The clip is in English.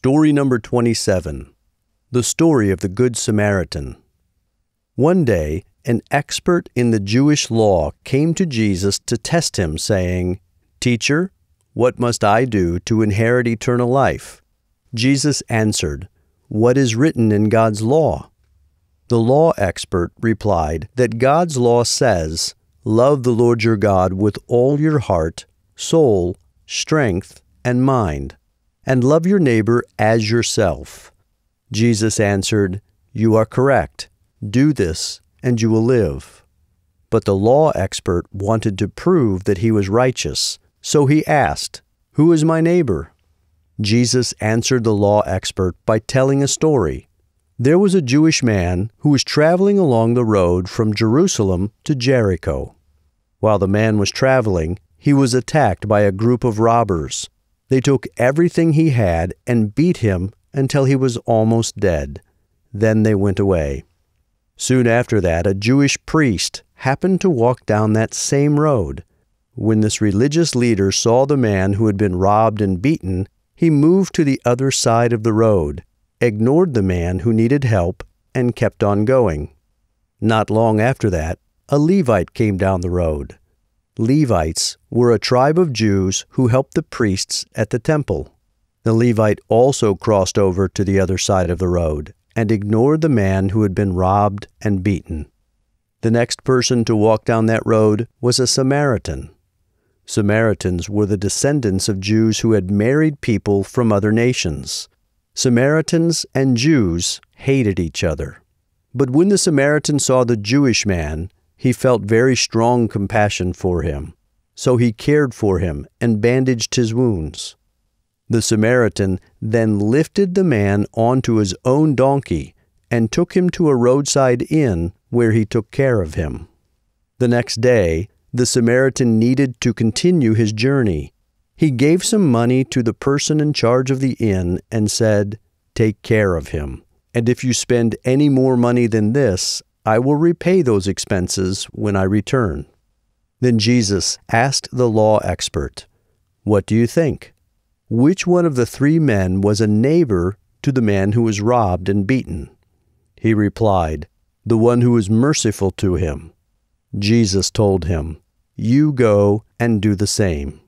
Story number 27 The Story of the Good Samaritan. One day, an expert in the Jewish law came to Jesus to test him, saying, Teacher, what must I do to inherit eternal life? Jesus answered, What is written in God's law? The law expert replied that God's law says, Love the Lord your God with all your heart, soul, strength, and mind and love your neighbor as yourself. Jesus answered, You are correct. Do this, and you will live. But the law expert wanted to prove that he was righteous, so he asked, Who is my neighbor? Jesus answered the law expert by telling a story. There was a Jewish man who was traveling along the road from Jerusalem to Jericho. While the man was traveling, he was attacked by a group of robbers they took everything he had and beat him until he was almost dead. Then they went away. Soon after that, a Jewish priest happened to walk down that same road. When this religious leader saw the man who had been robbed and beaten, he moved to the other side of the road, ignored the man who needed help, and kept on going. Not long after that, a Levite came down the road. Levites were a tribe of Jews who helped the priests at the temple. The Levite also crossed over to the other side of the road and ignored the man who had been robbed and beaten. The next person to walk down that road was a Samaritan. Samaritans were the descendants of Jews who had married people from other nations. Samaritans and Jews hated each other. But when the Samaritan saw the Jewish man, he felt very strong compassion for him, so he cared for him and bandaged his wounds. The Samaritan then lifted the man onto his own donkey and took him to a roadside inn where he took care of him. The next day, the Samaritan needed to continue his journey. He gave some money to the person in charge of the inn and said, Take care of him, and if you spend any more money than this, I will repay those expenses when I return. Then Jesus asked the law expert, What do you think? Which one of the three men was a neighbor to the man who was robbed and beaten? He replied, The one who was merciful to him. Jesus told him, You go and do the same.